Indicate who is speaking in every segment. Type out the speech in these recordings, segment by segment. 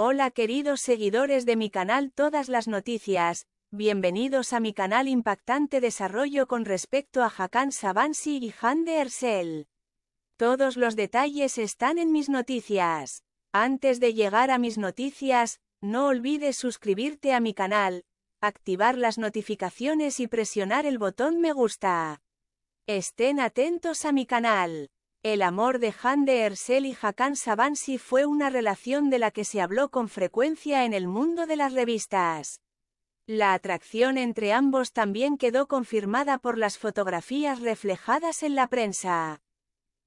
Speaker 1: Hola queridos seguidores de mi canal Todas las Noticias, bienvenidos a mi canal Impactante Desarrollo con respecto a Hakan Savansi y de Ersel. Todos los detalles están en mis noticias. Antes de llegar a mis noticias, no olvides suscribirte a mi canal, activar las notificaciones y presionar el botón me gusta. Estén atentos a mi canal. El amor de Han de Ersel y Hakan Savansi fue una relación de la que se habló con frecuencia en el mundo de las revistas. La atracción entre ambos también quedó confirmada por las fotografías reflejadas en la prensa.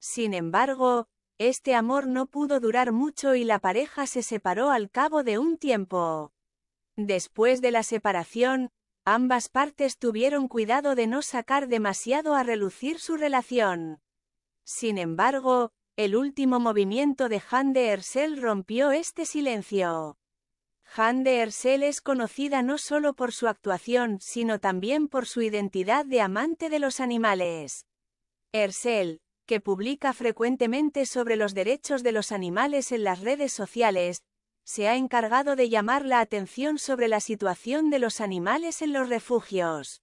Speaker 1: Sin embargo, este amor no pudo durar mucho y la pareja se separó al cabo de un tiempo. Después de la separación, ambas partes tuvieron cuidado de no sacar demasiado a relucir su relación. Sin embargo, el último movimiento de Han de Ersel rompió este silencio. Han de Ersel es conocida no solo por su actuación, sino también por su identidad de amante de los animales. Ersel, que publica frecuentemente sobre los derechos de los animales en las redes sociales, se ha encargado de llamar la atención sobre la situación de los animales en los refugios.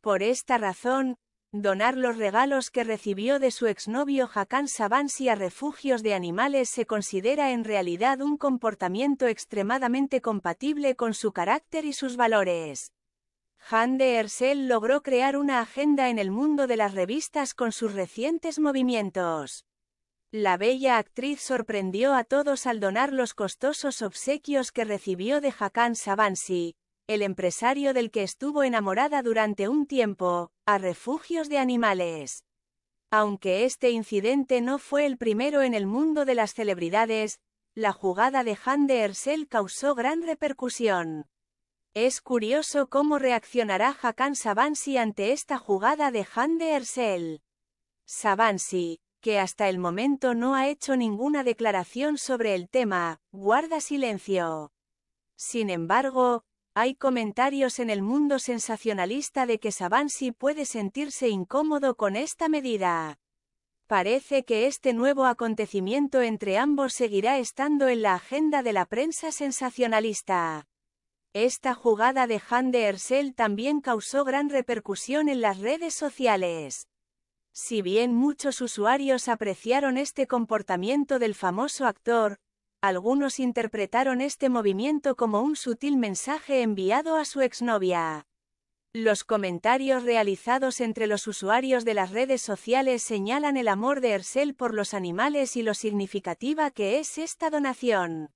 Speaker 1: Por esta razón, Donar los regalos que recibió de su exnovio Hakan Savansi a refugios de animales se considera en realidad un comportamiento extremadamente compatible con su carácter y sus valores. Han de Ersel logró crear una agenda en el mundo de las revistas con sus recientes movimientos. La bella actriz sorprendió a todos al donar los costosos obsequios que recibió de Hakan Savansi el empresario del que estuvo enamorada durante un tiempo, a refugios de animales. Aunque este incidente no fue el primero en el mundo de las celebridades, la jugada de Han de Ersel causó gran repercusión. Es curioso cómo reaccionará Hakan Savansi ante esta jugada de Han de Ersel. Savansi, que hasta el momento no ha hecho ninguna declaración sobre el tema, guarda silencio. Sin embargo, hay comentarios en el mundo sensacionalista de que Savansi puede sentirse incómodo con esta medida. Parece que este nuevo acontecimiento entre ambos seguirá estando en la agenda de la prensa sensacionalista. Esta jugada de Han de ercel también causó gran repercusión en las redes sociales. Si bien muchos usuarios apreciaron este comportamiento del famoso actor, algunos interpretaron este movimiento como un sutil mensaje enviado a su exnovia. Los comentarios realizados entre los usuarios de las redes sociales señalan el amor de Ersel por los animales y lo significativa que es esta donación.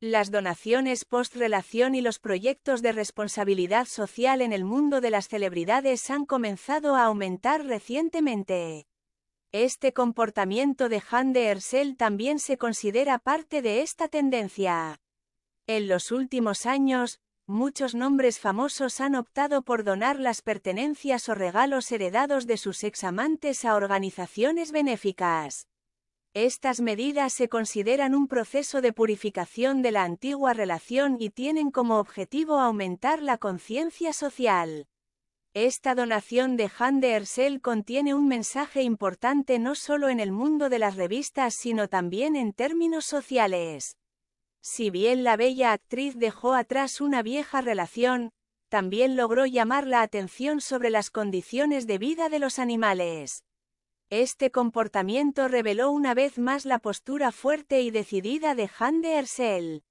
Speaker 1: Las donaciones post-relación y los proyectos de responsabilidad social en el mundo de las celebridades han comenzado a aumentar recientemente. Este comportamiento de Han de Ersel también se considera parte de esta tendencia. En los últimos años, muchos nombres famosos han optado por donar las pertenencias o regalos heredados de sus ex amantes a organizaciones benéficas. Estas medidas se consideran un proceso de purificación de la antigua relación y tienen como objetivo aumentar la conciencia social. Esta donación de Han de Ersel contiene un mensaje importante no solo en el mundo de las revistas sino también en términos sociales. Si bien la bella actriz dejó atrás una vieja relación, también logró llamar la atención sobre las condiciones de vida de los animales. Este comportamiento reveló una vez más la postura fuerte y decidida de Han de Ersel.